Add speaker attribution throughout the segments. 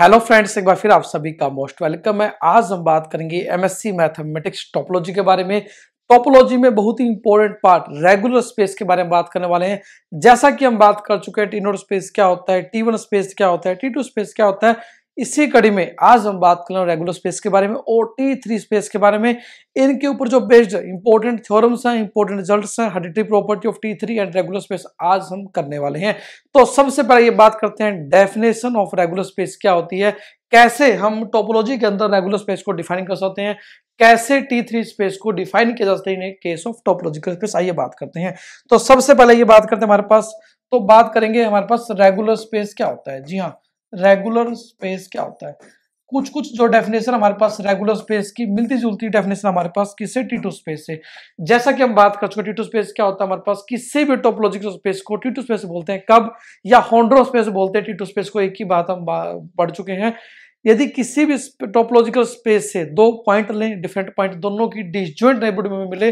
Speaker 1: hello friends एक बार फिर आप सभी का मोस्ट वेलकम है आज हम बात करेंगे एमएससी मैथमेटिक्स टॉपोलॉजी के बारे में टॉपोलॉजी में बहुत ही इंपॉर्टेंट पार्ट रेगुलर स्पेस के बारे में बात करने वाले हैं जैसा कि हम बात कर चुके हैं टी नोट स्पेस क्या होता है टी वन स्पेस क्या होता है टी टू स्पेस क्या होता है इसी कड़ी में आज हम बात कर रहे हैं रेगुलर स्पेस के बारे में ओ टी थ्री स्पेस के बारे में इनके ऊपर जो बेस्ड इंपॉर्टेंट थ्योरम्स हैं इंपॉर्टेंट रिजल्ट्स हैं हडिटिव property of T three and regular space आज हम करने वाले हैं तो सबसे पहले ये बात करते हैं डेफिनेशन ऑफ रेगुलर स्पेस क्या होती है कैसे हम टोपोलॉजी के अंदर रेगुलर स्पेस को डिफाइन कर सकते हैं कैसे टी थ्री स्पेस को डिफाइन किया जा है in case of topological space आइए बात करते हैं तो सबसे पहले ये बात करते हैं हमारे पास तो बात करेंगे हमारे पास रेगुलर स्पेस क्या होता है जी हाँ रेगुलर स्पेस क्या होता है कुछ कुछ जो डेफिनेशन हमारे पास रेगुलर स्पेस की मिलती जुलती डेफिनेशन हमारे पास किसे टी टू स्पेस से जैसा कि हम बात कर चुके टी टू स्पेस क्या होता है हमारे पास किसी भी टोपोलॉजिकल स्पेस को टी टू स्पेस बोलते हैं कब या हॉन्ड्रो स्पेस बोलते हैं टी टू स्पेस को एक ही बात हम पढ़ चुके हैं यदि किसी भी टोपोलॉजिकल स्पेस से दो पॉइंट लें डिफरेंट पॉइंट दोनों की डिसज्वाइंट नेबरहुड में मिले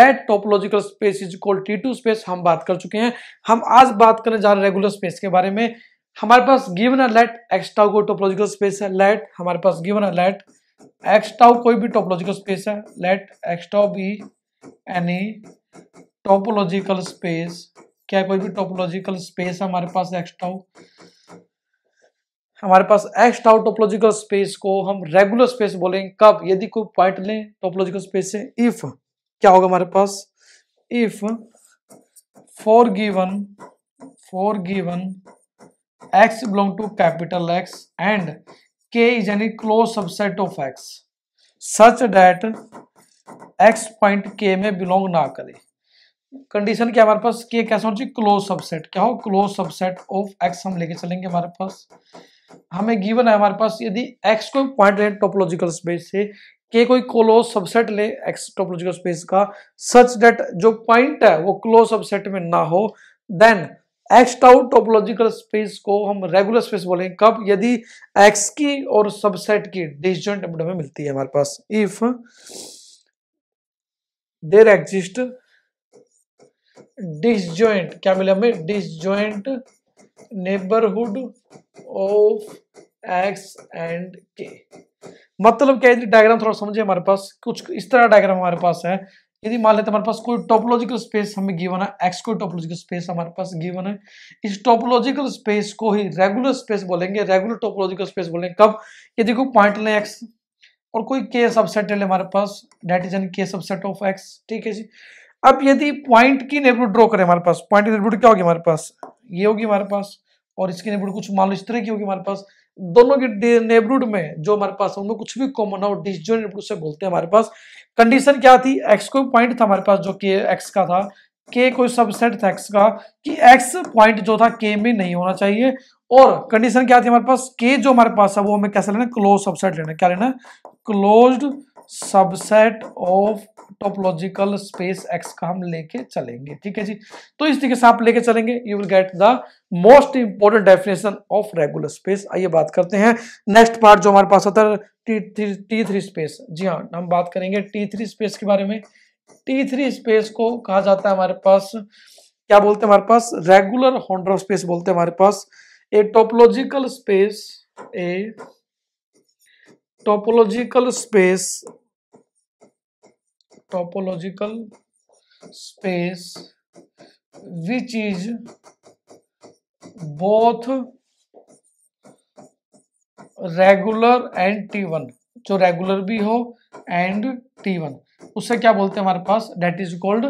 Speaker 1: that topological space is called T two space हम बात कर चुके हैं हम आज बात करने जा रहे हैं रेगुलर स्पेस के बारे में हमारे पास गिवन है लेट एक्स टाउ को टोपोलॉजिकल स्पेस है लेट हमारे पास गिवन है लेट एक्स टाउ कोई भी टोपोलॉजिकल स्पेस है let x tau be any topological space क्या कोई भी टोपोलॉजिकल स्पेस है हमारे पास एक्स टाउ हमारे पास एक्स टाउ टोपोलॉजिकल स्पेस को हम रेगुलर स्पेस बोलेंगे कब यदि कोई पॉइंट लें टोपोलॉजिकल स्पेस से इफ क्या होगा हमारे पास if for given for given x belong to capital X and K is any closed subset of X such that X point K में belong ना करे कंडीशन क्या हमारे पास K कैसा होना चाहिए क्लोज सबसेट क्या हो क्लोज सबसेट ऑफ X हम लेके चलेंगे हमारे पास हमें गिवन है हमारे पास यदि X कोई पॉइंट लें टोपोलॉजिकल स्पेस से के कोई क्लोज सबसेट ले एक्स टोपोलॉजिकल स्पेस का सच डेट जो पॉइंट है वो क्लोज सबसेट में ना हो देन एक्सटाउट टोपोलॉजिकल स्पेस को हम रेगुलर स्पेस बोलेंगे कब यदि एक्स की और सबसेट की डिस्जॉइंट में मिलती है हमारे पास इफ देर एग्जिस्ट डिसजॉइंट क्या मिले हमें disjoint neighbourhood of x and K मतलब क्या है डायग्राम थोड़ा समझे हमारे पास कुछ इस तरह डायग्राम हमारे पास है यदि मान लेते हमारे पास कोई टोपोलॉजिकल स्पेस हमें गिवन है एक्स कोई टोपोलॉजिकल स्पेस हमारे पास गिवन है इस टोपोलॉजिकल स्पेस को ही रेगुलर स्पेस बोलेंगे रेगुलर टोपोलॉजिकल स्पेस बोलेंगे कब यदि कोई पॉइंट लें एक्स और कोई के सबसेट ले हमारे पास that is an K subset of x ठीक है जी अब यदि पॉइंट की नेबरहुड ड्रॉ करें हमारे पास पॉइंट की नेबरहुड क्या होगी हमारे पास ये होगी हमारे पास और इसकी नेबरहुड कुछ मान लो इस तरह की होगी हमारे पास दोनों के नेबरहुड में जो हमारे पास उनमें कुछ भी कॉमन हो डिसजॉइंट नेबरहुड से बोलते हैं हमारे पास कंडीशन क्या थी एक्स को पॉइंट था हमारे पास जो कि एक्स का था के कोई सबसेट था एक्स का कि एक्स पॉइंट जो था के में नहीं होना चाहिए और कंडीशन क्या थी हमारे पास के जो हमारे पास है वो हमें कैसे लेना क्लोज सबसेट लेना क्या लेना closed subset of topological space x का हम लेके चलेंगे ठीक है जी तो इस तरीके से आप लेके चलेंगे you will get the most important definition of regular space आइए बात करते हैं नेक्स्ट पार्ट जो हमारे पास होता है टी टी थ्री स्पेस जी हाँ हम बात करेंगे टी थ्री स्पेस के बारे में टी थ्री स्पेस को कहा जाता है हमारे पास क्या बोलते हैं हमारे पास रेगुलर होंड्रो स्पेस बोलते हैं हमारे पास a topological space a topological space topological space which is both regular and T one जो रेगुलर भी हो एंड टी वन उससे क्या बोलते हैं हमारे पास that is called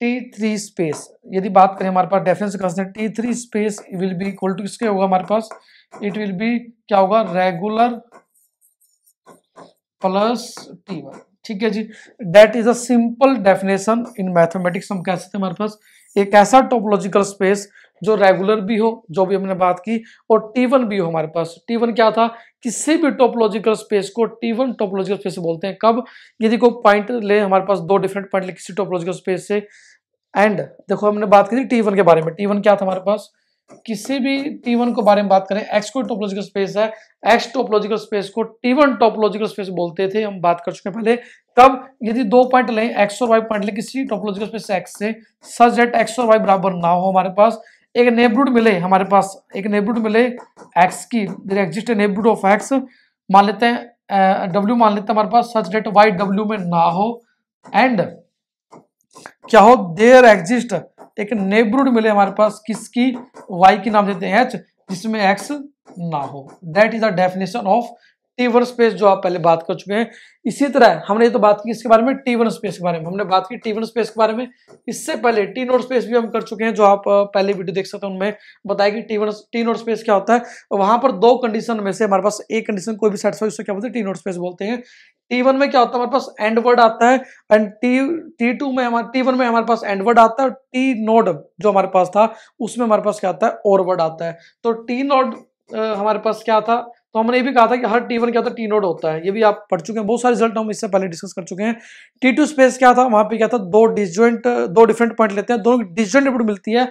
Speaker 1: T three space यदि बात करें हमारे पास डेफिनेशन करते T three space will be equal to किसके होगा हमारे पास इट विल बी क्या होगा रेगुलर प्लस टी वन ठीक है जी that is a simple definition in mathematics हम कह सकते हमारे पास एक ऐसा टोपोलॉजिकल स्पेस जो रेगुलर भी हो जो भी हमने बात की और टीवन भी हो हमारे पास टीवन क्या था किसी भी टोपोलॉजिकल स्पेस को टीवन टोपोलॉजिकल स्पेस बोलते हैं कब यदि कोई पॉइंट ले हमारे पास दो डिफरेंट पॉइंट ले किसी टोपोलॉजिकल स्पेस से एंड देखो हमने बात की थी टी के बारे में टीवन क्या था हमारे पास किसी भी T1 को बारे में बात करें X कोई टोपोलॉजिकल स्पेस है X टोपोलॉजिकल स्पेस को T1 वन टोपोलॉजिकल स्पेस बोलते थे हम बात कर चुके हैं पहले तब यदि दो पॉइंट लें X और Y पॉइंट लें किसी टोपोलॉजिकल स्पेस X से सच डेट एक्स और Y बराबर ना हो हमारे पास एक नेबरूड मिले हमारे पास एक नेबरूड मिले X की there exist neighbourhood of x मान लेते हैं डब्ल्यू मान लेते हैं हमारे पास सच डेट वाई डब्ल्यू में ना हो एंड क्या हो देर एग्जिस्ट एक नेबरुड मिले हमारे पास किसकी वाई की नाम देते हैं एच जिसमें एक्स ना हो that is the definition of T one space जो आप पहले बात कर चुके हैं इसी तरह है, हमने ये तो बात की इसके बारे में टी वन स्पेस के बारे में हमने बात की टी वन स्पेस के बारे में इससे पहले टी नोट स्पेस भी हम कर चुके हैं जो आप पहले वीडियो देख सकते हैं उनमें बताया कि T one T naught space क्या होता है वहां पर दो कंडीशन में से हमारे पास एक कंडीशन कोई भी सेटिस्फाई उसको क्या बोलते हैं टी नोट स्पेस बोलते हैं टी वन में क्या होता है हमारे पास एंड वर्ड आता है एंड टी टी टू में हमारे टी वन में हमारे पास एंड वर्ड आता है और टी नोड जो हमारे पास था उसमें हमारे पास क्या आता है ओर वर्ड आता है तो टी नोड हमारे पास क्या था तो हमने ये भी कहा था कि हर टी वन क्या होता है टी नोड होता है ये भी आप पढ़ चुके हैं बहुत सारे रिजल्ट हम इससे पहले डिस्कस कर चुके हैं टी टू स्पेस क्या था वहाँ पे क्या था दो डिजॉइंट दो डिफरेंट पॉइंट लेते हैं दोनों डिजॉइंट रिपोर्ट मिलती है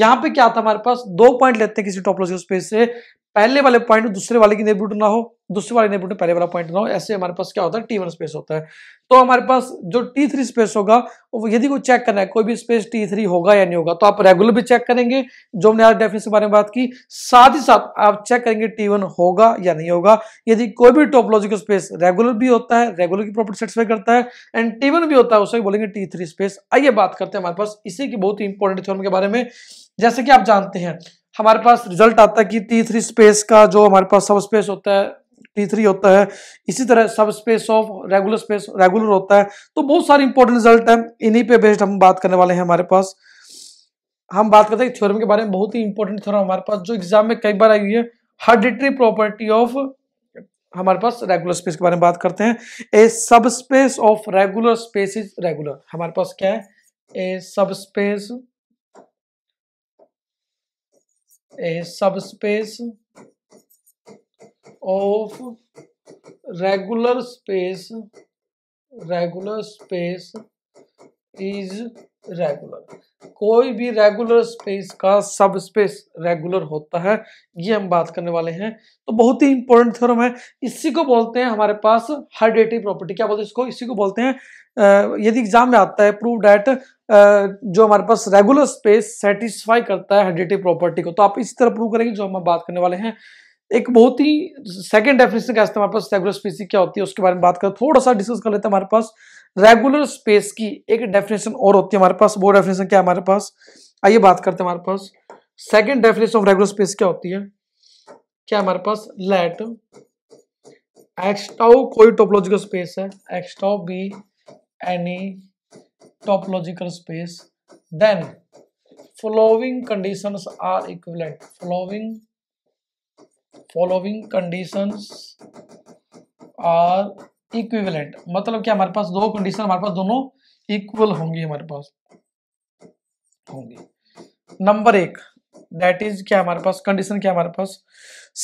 Speaker 1: यहाँ पे क्या था हमारे पास दो पॉइंट लेते हैं किसी टॉपलॉजिकल स्पेस से पहले वाले पॉइंट दूसरे वाले की नेबरहुड ना हो दूसरे वाले नेबरहुड में पहले वाला पॉइंट ना हो ऐसे हमारे पास क्या होता है टी वन स्पेस होता है तो हमारे पास जो टी थ्री स्पेस होगा यदि कोई चेक करना है कोई भी स्पेस टी थ्री होगा या नहीं होगा तो आप रेगुलर भी चेक करेंगे जो हमने आज डेफिनेशन के बारे में बात की साथ ही साथ आप चेक करेंगे टी वन होगा या नहीं होगा यदि कोई भी टोपोलॉजिकल स्पेस रेगुलर भी होता है रेगुलर की प्रॉपर्टी सेटिस्फाई करता है एंड टी वन भी होता है उसे बोलेंगे टी थ्री स्पेस आइए बात करते हैं हमारे पास इसी की बहुत ही इंपॉर्टेंट थ्योरम के बारे में जैसे कि आप जानते हैं हमारे पास रिजल्ट आता है कि टी थ्री स्पेस का जो हमारे पास सब स्पेस होता है टी थ्री होता है इसी तरह subspace of regular space regular होता है तो बहुत सारे इंपॉर्टेंट रिजल्ट है इन्हीं पे बेस्ड हम बात करने वाले हैं हमारे पास हम बात करते हैं थ्योरम के बारे में बहुत ही इंपॉर्टेंट थ्योरम हमारे पास जो एग्जाम में कई बार आई हुई है हर्डिटरी प्रॉपर्टी ऑफ हमारे पास रेगुलर स्पेस के बारे में बात करते हैं a subspace of regular space is regular हमारे पास क्या है a subspace a subspace of regular space regular space is regular कोई भी रेगुलर स्पेस का सब स्पेस रेगुलर होता है ये हम बात करने वाले हैं तो बहुत ही इंपॉर्टेंट थ्योरम है इसी को बोलते हैं हमारे पास हाइड्रेटिव प्रॉपर्टी क्या बोलते हैं इसको इसी को बोलते हैं यदि एग्जाम में आता है प्रूव डैट जो हमारे पास रेगुलर स्पेस सेटिस्फाई करता है हाइड्रेटिव प्रॉपर्टी को तो आप इसी तरह प्रूव करेंगे जो हम बात करने वाले हैं एक बहुत ही सेकंड डेफिनेशन हैं हमारे पास रेगुलर स्पेस क्या होती है उसके बारे में बात कर थोड़ा सा डिस्कस कर लेते हैं हमारे पास रेगुलर स्पेस की एक डेफिनेशन और होती है हमारे पास वो डेफिनेशन क्या है हमारे पास आइए बात करते हैं हमारे पास second definition of regular space क्या होती है क्या हमारे पास लेट एक्सटाउ कोई टोपोलॉजिकल स्पेस है x tau be any topological space then following condition are equivalent following following condition are equivalent मतलब क्या हमारे पास दो कंडीशन हमारे पास दोनों इक्वल होंगी हमारे पास होंगी नंबर एक दैट इज क्या हमारे पास कंडीशन क्या हमारे पास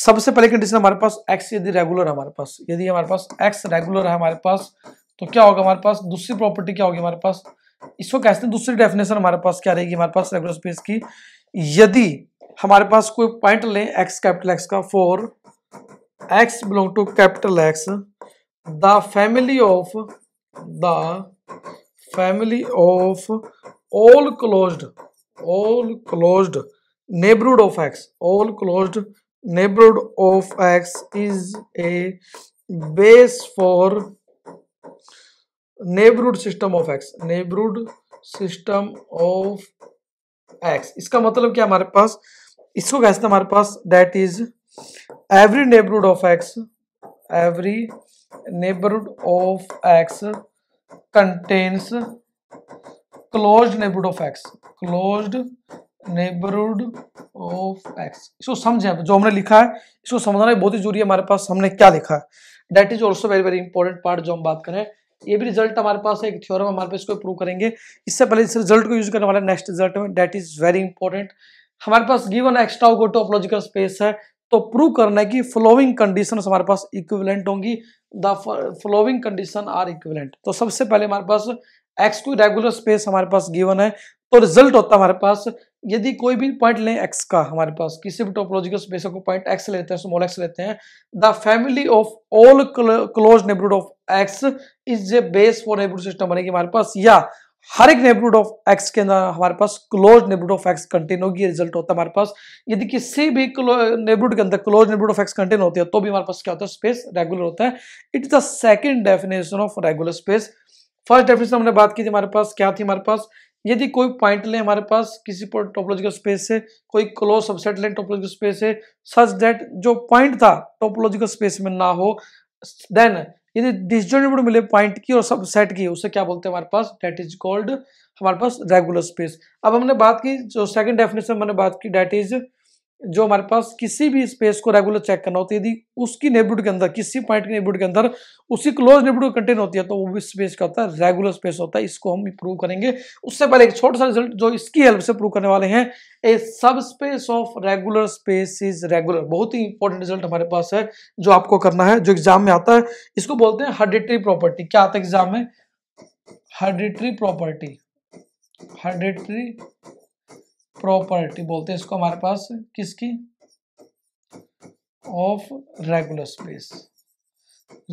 Speaker 1: सबसे पहले कंडीशन हमारे पास एक्स यदि रेगुलर हमारे पास यदि हमारे पास एक्स रेगुलर है हमारे पास तो क्या होगा हमारे पास दूसरी प्रॉपर्टी क्या होगी हमारे पास इसको कहते हैं दूसरी डेफिनेशन हमारे पास क्या रहेगी हमारे पास रेगुलर स्पेस की यदि हमारे पास कोई पॉइंट लें एक्स कैपिटल एक्स का for x belong to capital x the family of the family of all close all close neighbourhood of x all close neighbourhood of x is a base for neighbourhood system of x neighbourhood system of x इसका मतलब क्या हमारे पास इसको कह सकते हमारे पास that is every neighbourhood of x every neighborhood of x contains closed neighborhood of x closed neighborhood of x इसको समझें जो हमने लिखा है इसको समझना बहुत ही जरूरी है हमारे पास हमने क्या लिखा है that is also very very important part जो हम बात करें ये भी रिजल्ट हमारे पास है एक थ्योरम हमारे पास इसको प्रूव करेंगे इससे पहले इस रिजल्ट को यूज करने वाले नेक्स्ट रिजल्ट में डेट इज वेरी इंपॉर्टेंट हमारे पास given x tau topological space है तो प्रूव करना है कि फ्लोइंग कंडीशन हमारे पास इक्विवेलेंट होंगी the following condition are equivalent तो सबसे पहले हमारे पास एक्स टू रेगुलर स्पेस हमारे पास गिवन है तो रिजल्ट होता है हमारे पास यदि कोई भी पॉइंट लें एक्स का हमारे पास किसी भी टोपोलॉजिकल स्पेस को पॉइंट एक्स लेते हैं स्मॉल एक्स लेते हैं the family of all close neighbourhood of x is a base for neighbourhood system बनेगी हमारे पास या हर एक नेबरहुड ऑफ एक्स के अंदर हमारे पास close neighbourhood of x contain होगी रिजल्ट होता है हमारे पास यदि किसी भी नेबरहुड के अंदर close neighbourhood of x contain होती है तो भी हमारे पास क्या होता है स्पेस रेगुलर होता है it is the second definition of regular space first definition हमने बात की थी हमारे पास क्या थी हमारे पास यदि कोई पॉइंट लें हमारे पास किसी पर टोपोलॉजिकल स्पेस से कोई क्लोज सबसेट लें टोपोलॉजिकल स्पेस से सच डेट जो पॉइंट था टोपोलॉजिकल स्पेस में ना हो देन यदि डिसजॉइंट मिले पॉइंट की और सब सेट की उसे क्या बोलते हैं हमारे पास डेट इज कॉल्ड हमारे पास रेगुलर स्पेस अब हमने बात की जो सेकंड डेफिनेशन मैंने बात की डेट इज जो हमारे पास किसी भी स्पेस को रेगुलर चेक करना होता है यदि उसकी नेबरहुड के अंदर किसी पॉइंट के नेबरहुड के अंदर उसी क्लोज नेबुड कंटेन होती है तो वो भी स्पेस का होता है रेगुलर स्पेस होता है इसको हम प्रूव करेंगे उससे पहले एक छोटा सा रिजल्ट जो इसकी हेल्प से प्रूव करने वाले हैं a subspace of regular space is regular बहुत ही इंपॉर्टेंट रिजल्ट हमारे पास है जो आपको करना है जो एग्जाम में आता है इसको बोलते हैं हर्डिटरी प्रॉपर्टी क्या आता है एग्जाम में हर्डिटरी प्रॉपर्टी हर्डिटरी प्रॉपर्टी बोलते हैं इसको हमारे पास किसकी of regular space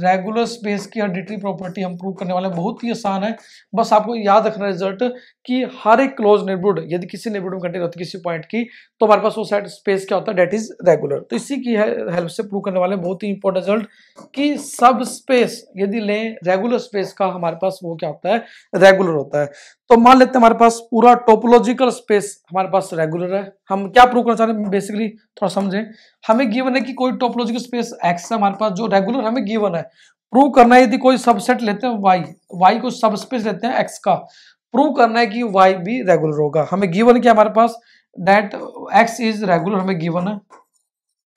Speaker 1: regular space की हर्डिटरी प्रॉपर्टी हम प्रूव करने वाले हैं बहुत ही आसान है बस आपको याद रखना रिजल्ट कि हर एक क्लोज नेबरहुड यदि किसी नेबरहुड में कंटेन होती है किसी पॉइंट की तो हमारे पास वो साइड स्पेस क्या होता है डेट इज रेगुलर तो इसी की हेल्प से प्रूव करने वाले बहुत ही इंपॉर्टेंट रिजल्ट कि सब स्पेस यदि लें रेगुलर स्पेस का हमारे पास वो क्या होता है रेगुलर होता है तो मान लेते हैं हमारे पास पूरा टोपोलॉजिकल स्पेस हमारे पास रेगुलर है हम क्या प्रूव करना चाह रहे हैं बेसिकली थोड़ा समझें हमें गिवन है कि कोई टोपोलॉजिकल स्पेस एक्स है हमारे पास जो रेगुलर हमें गिवन है प्रूव करना है यदि कोई सबसेट लेते हैं वाई वाई को सबस्पेस लेते हैं एक्स का प्रूव करना है कि वाई भी रेगुलर होगा हमें गिवन क्या हमारे पास डेट एक्स इज रेगुलर हमें गिवन है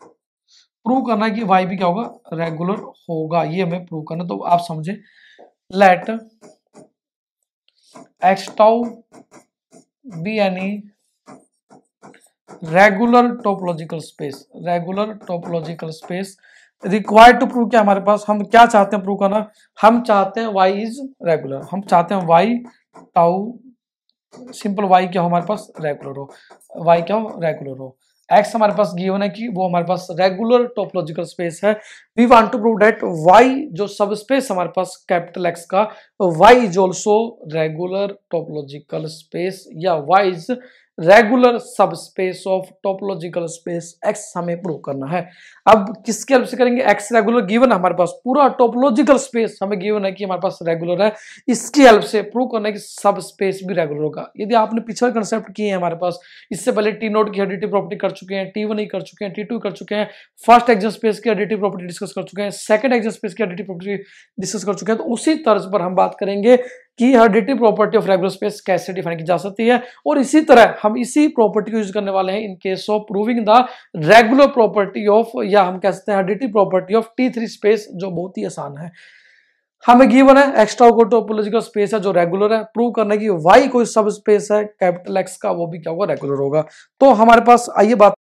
Speaker 1: प्रूव करना है कि वाई भी क्या होगा रेगुलर होगा ये हमें प्रूव करना तो आप समझें लेट एक्स टाउ बी यानी regular topological space regular topological space required to prove क्या हमारे पास हम क्या चाहते हैं प्रूव करना हम चाहते हैं वाई इज रेगुलर हम चाहते हैं वाई टाउ सिंपल वाई क्या हो हमारे पास रेगुलर हो वाई क्या हो रेगुलर हो एक्स हमारे पास गिवन है कि वो हमारे पास रेगुलर टोपोलॉजिकल स्पेस है we want to prove that Y जो सब स्पेस हमारे पास कैपिटल एक्स का Y is also regular topological space या Y is regular subspace of topological space x हमें प्रूव करना है अब किसके हेल्प से करेंगे एक्स रेगुलर गिवन है हमारे पास पूरा टोपोलॉजिकल स्पेस हमें गिवन है कि हमारे पास रेगुलर है इसकी हेल्प से प्रूव करना है कि सब स्पेस भी रेगुलर होगा यदि आपने पिछले कंसेप्ट किए हैं हमारे पास इससे पहले टी नोट की एडिटिव प्रॉपर्टी कर चुके हैं टी वन ही कर चुके हैं टी टू कर चुके हैं फर्स्ट एग्जन स्पेस की एडिटिव प्रॉपर्टी डिस्कस कर चुके हैं सेकंड एग्जन स्पेस की एडिटिव प्रॉपर्टी डिस्कस कर चुके हैं तो उसी तर्ज पर हम बात करेंगे कि hereditary property of regular space कैसे डिफाइन की जा सकती है और इसी तरह हम इसी प्रॉपर्टी को यूज करने वाले हैं in case of proving the regular property of या हम कह सकते हैं hereditary property of T three space जो बहुत ही आसान है हमें गिवन है एक्स्ट्रा को टोपोलॉजिकल स्पेस है जो रेगुलर है प्रूव करने की वाई कोई सब स्पेस है कैपिटल एक्स का वो भी क्या होगा रेगुलर होगा तो हमारे पास आइए बात